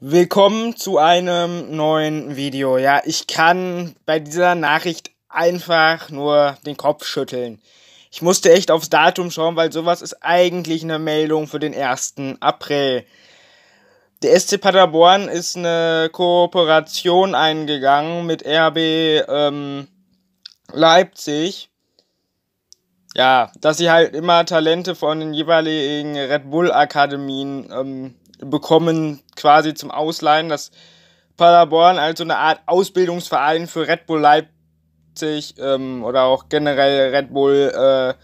Willkommen zu einem neuen Video. Ja, ich kann bei dieser Nachricht einfach nur den Kopf schütteln. Ich musste echt aufs Datum schauen, weil sowas ist eigentlich eine Meldung für den 1. April. Der SC Paderborn ist eine Kooperation eingegangen mit RB ähm, Leipzig. Ja, dass sie halt immer Talente von den jeweiligen Red Bull Akademien ähm, bekommen, quasi zum Ausleihen, dass Paderborn als so eine Art Ausbildungsverein für Red Bull Leipzig ähm, oder auch generell Red Bull äh,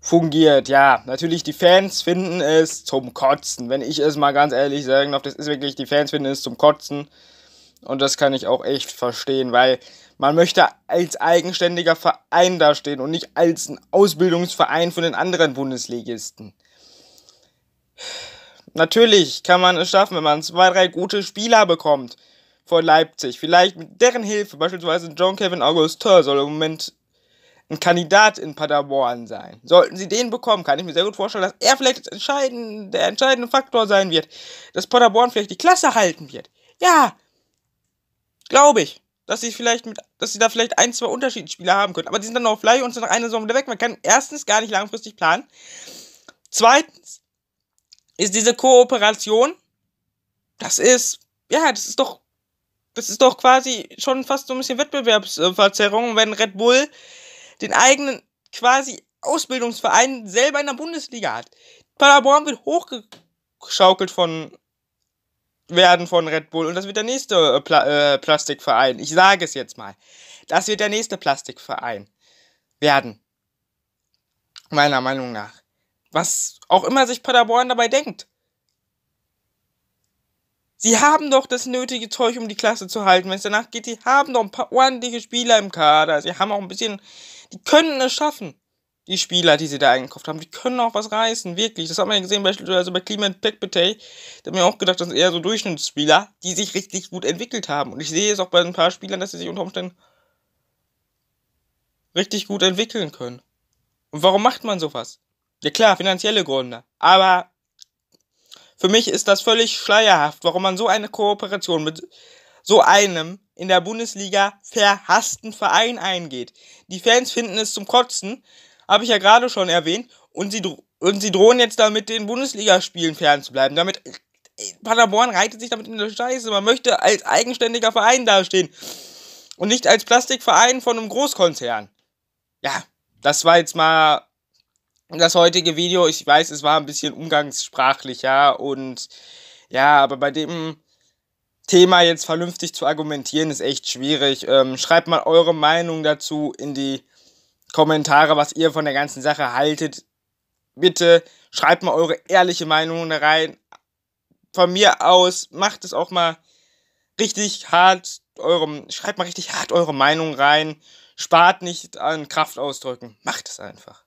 fungiert. Ja, natürlich, die Fans finden es zum Kotzen. Wenn ich es mal ganz ehrlich sagen darf, das ist wirklich, die Fans finden es zum Kotzen. Und das kann ich auch echt verstehen, weil man möchte als eigenständiger Verein dastehen und nicht als ein Ausbildungsverein von den anderen Bundesligisten. Natürlich kann man es schaffen, wenn man zwei, drei gute Spieler bekommt von Leipzig. Vielleicht mit deren Hilfe, beispielsweise John Kevin Augustin soll im Moment ein Kandidat in Paderborn sein. Sollten sie den bekommen, kann ich mir sehr gut vorstellen, dass er vielleicht entscheiden, der entscheidende Faktor sein wird, dass Paderborn vielleicht die Klasse halten wird. Ja, glaube ich, dass sie vielleicht mit, dass sie da vielleicht ein, zwei Unterschiedsspieler haben können. Aber die sind dann auf Fly und sind nach einer Saison wieder weg. Man kann erstens gar nicht langfristig planen. Zweitens ist diese Kooperation. Das ist, ja, das ist doch, das ist doch quasi schon fast so ein bisschen Wettbewerbsverzerrung, wenn Red Bull den eigenen quasi Ausbildungsverein selber in der Bundesliga hat. Paderborn wird hochgeschaukelt von werden von Red Bull und das wird der nächste äh, Pla äh, Plastikverein. Ich sage es jetzt mal. Das wird der nächste Plastikverein werden. Meiner Meinung nach. Was auch immer sich Paderborn dabei denkt. Sie haben doch das nötige Zeug, um die Klasse zu halten. Wenn es danach geht, sie haben doch ein paar ordentliche Spieler im Kader. Sie haben auch ein bisschen, die können es schaffen. Die Spieler, die sie da eingekauft haben, die können auch was reißen, wirklich. Das hat man ja gesehen, beispielsweise bei Clement Pekpetey. Da haben wir auch gedacht, das sind eher so Durchschnittsspieler, die sich richtig gut entwickelt haben. Und ich sehe es auch bei ein paar Spielern, dass sie sich unter Umständen richtig gut entwickeln können. Und warum macht man sowas? Ja klar, finanzielle Gründe. Aber für mich ist das völlig schleierhaft, warum man so eine Kooperation mit so einem in der Bundesliga verhassten Verein eingeht. Die Fans finden es zum Kotzen, habe ich ja gerade schon erwähnt, und sie, und sie drohen jetzt damit, den Bundesligaspielen fernzubleiben. Damit Paderborn reitet sich damit in der Scheiße. Man möchte als eigenständiger Verein dastehen und nicht als Plastikverein von einem Großkonzern. Ja, das war jetzt mal das heutige Video. Ich weiß, es war ein bisschen umgangssprachlicher und ja, aber bei dem Thema jetzt vernünftig zu argumentieren, ist echt schwierig. Ähm, schreibt mal eure Meinung dazu in die Kommentare, was ihr von der ganzen Sache haltet. Bitte schreibt mal eure ehrliche Meinung da rein. Von mir aus macht es auch mal richtig hart, eure, schreibt mal richtig hart eure Meinung rein. Spart nicht an Kraftausdrücken. Macht es einfach.